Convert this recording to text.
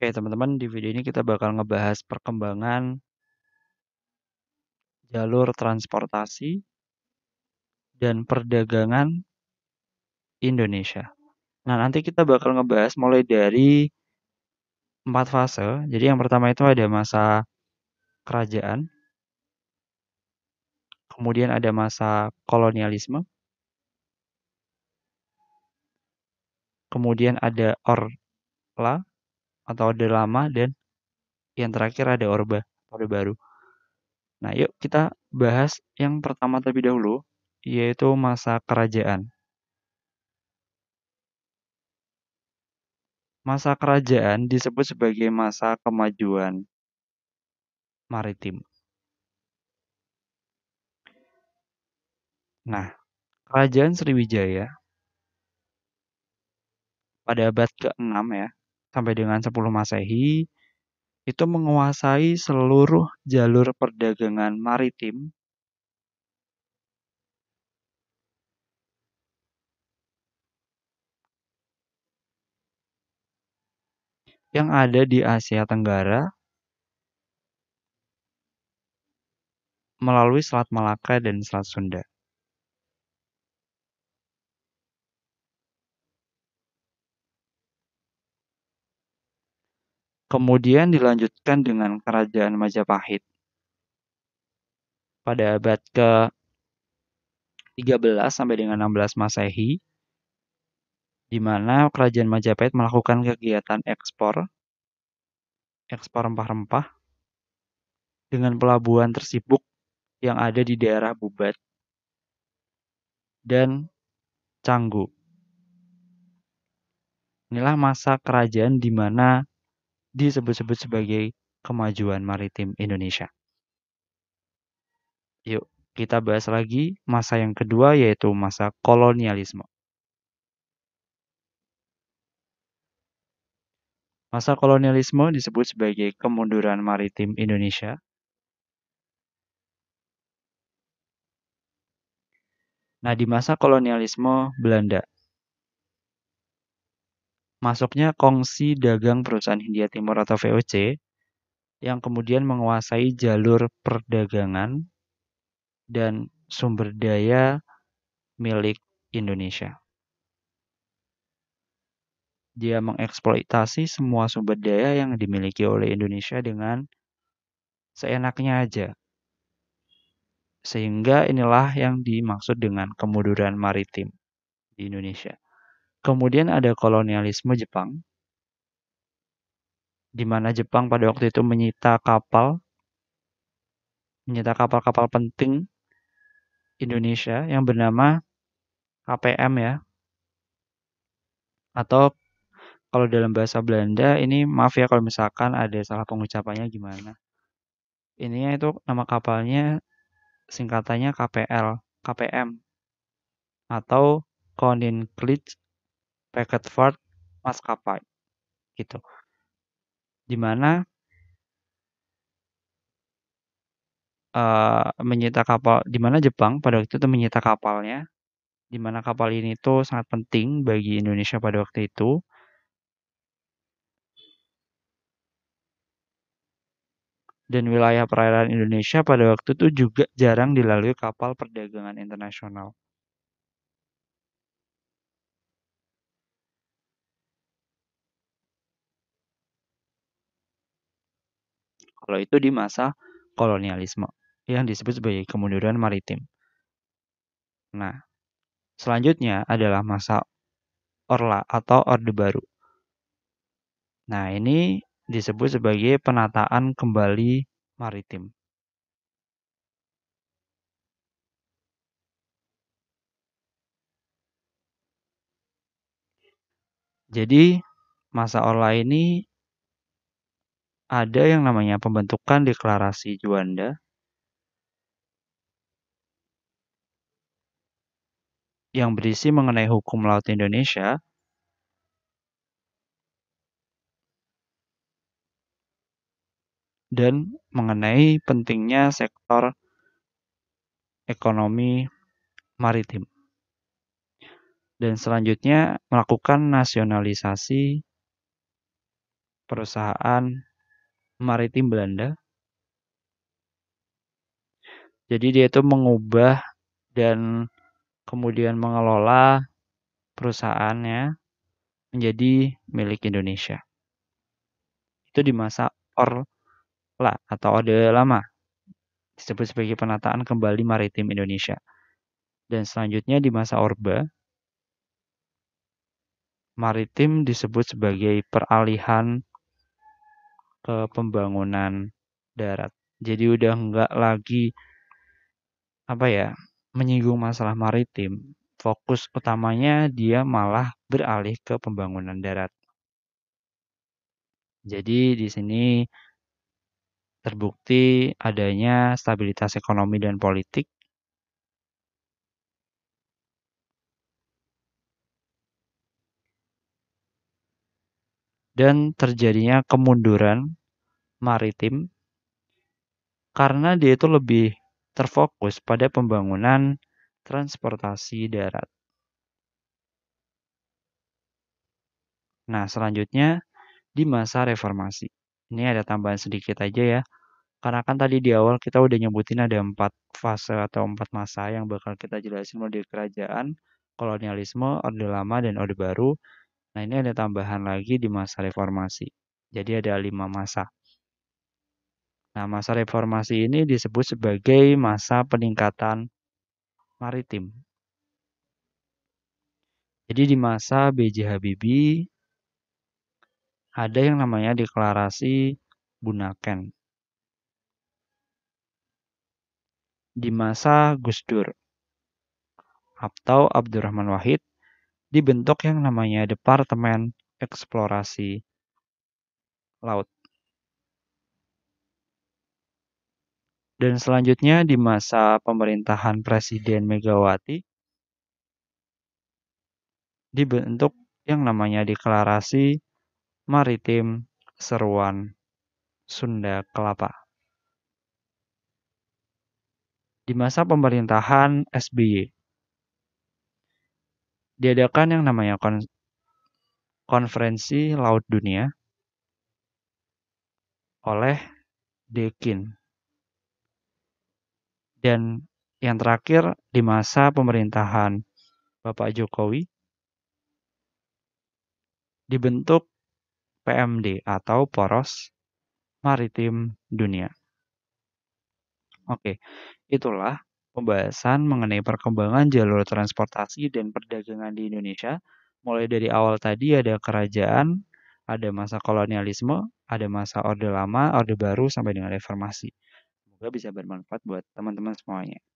Oke teman-teman, di video ini kita bakal ngebahas perkembangan jalur transportasi dan perdagangan Indonesia. Nah, nanti kita bakal ngebahas mulai dari empat fase. Jadi yang pertama itu ada masa kerajaan, kemudian ada masa kolonialisme, kemudian ada orla, atau orde lama dan yang terakhir ada Orba, orde baru. Nah, yuk kita bahas yang pertama terlebih dahulu yaitu masa kerajaan. Masa kerajaan disebut sebagai masa kemajuan maritim. Nah, Kerajaan Sriwijaya pada abad ke-6 ya, sampai dengan 10 Masehi itu menguasai seluruh jalur perdagangan maritim yang ada di Asia Tenggara melalui Selat Malaka dan Selat Sunda. Kemudian dilanjutkan dengan Kerajaan Majapahit. Pada abad ke 13 sampai dengan 16 Masehi, di mana Kerajaan Majapahit melakukan kegiatan ekspor, ekspor rempah-rempah, dengan pelabuhan tersibuk yang ada di daerah Bubat dan Canggu. Inilah masa kerajaan di mana disebut-sebut sebagai kemajuan maritim Indonesia. Yuk, kita bahas lagi masa yang kedua yaitu masa kolonialisme. Masa kolonialisme disebut sebagai kemunduran maritim Indonesia. Nah, di masa kolonialisme Belanda, Masuknya kongsi dagang perusahaan Hindia Timur atau VOC yang kemudian menguasai jalur perdagangan dan sumber daya milik Indonesia. Dia mengeksploitasi semua sumber daya yang dimiliki oleh Indonesia dengan seenaknya aja. Sehingga inilah yang dimaksud dengan kemunduran maritim di Indonesia. Kemudian ada kolonialisme Jepang, di mana Jepang pada waktu itu menyita kapal, menyita kapal-kapal penting Indonesia yang bernama KPM ya, atau kalau dalam bahasa Belanda ini maaf ya kalau misalkan ada salah pengucapannya gimana. Ininya itu nama kapalnya singkatannya KPL, KPM atau Koninklijke Ford maskapai gitu. Di mana eh, menyita kapal di mana Jepang pada waktu itu menyita kapalnya, di mana kapal ini tuh sangat penting bagi Indonesia pada waktu itu. Dan wilayah perairan Indonesia pada waktu itu juga jarang dilalui kapal perdagangan internasional. kalau itu di masa kolonialisme yang disebut sebagai kemunduran maritim. Nah, selanjutnya adalah masa Orla atau Orde Baru. Nah, ini disebut sebagai penataan kembali maritim. Jadi, masa Orla ini ada yang namanya pembentukan deklarasi Juanda yang berisi mengenai hukum laut Indonesia dan mengenai pentingnya sektor ekonomi maritim. Dan selanjutnya melakukan nasionalisasi perusahaan maritim Belanda. Jadi dia itu mengubah dan kemudian mengelola perusahaannya menjadi milik Indonesia. Itu di masa Orla atau Orde Lama disebut sebagai penataan kembali maritim Indonesia. Dan selanjutnya di masa Orba maritim disebut sebagai peralihan ke pembangunan darat. Jadi udah nggak lagi apa ya menyinggung masalah maritim. Fokus utamanya dia malah beralih ke pembangunan darat. Jadi di sini terbukti adanya stabilitas ekonomi dan politik dan terjadinya kemunduran maritim karena dia itu lebih terfokus pada pembangunan transportasi darat. Nah, selanjutnya di masa reformasi. Ini ada tambahan sedikit aja ya. Karena kan tadi di awal kita udah nyebutin ada empat fase atau empat masa yang bakal kita jelasin mulai dari kerajaan, kolonialisme, orde lama, dan orde baru. Nah, ini ada tambahan lagi di masa reformasi. Jadi ada lima masa. Nah, masa reformasi ini disebut sebagai masa peningkatan maritim. Jadi di masa B.J. Habibie ada yang namanya deklarasi Bunaken. Di masa Gus Dur atau Abdurrahman Wahid dibentuk yang namanya Departemen Eksplorasi Laut. Dan selanjutnya di masa pemerintahan Presiden Megawati dibentuk yang namanya Deklarasi Maritim Seruan Sunda Kelapa. Di masa pemerintahan SBY diadakan yang namanya kon konferensi laut dunia oleh Dekin. Dan yang terakhir di masa pemerintahan Bapak Jokowi dibentuk PMD atau Poros Maritim Dunia. Oke, itulah pembahasan mengenai perkembangan jalur transportasi dan perdagangan di Indonesia. Mulai dari awal tadi ada kerajaan, ada masa kolonialisme, ada masa Orde Lama, Orde Baru, sampai dengan Reformasi. Semoga bisa bermanfaat buat teman-teman semuanya.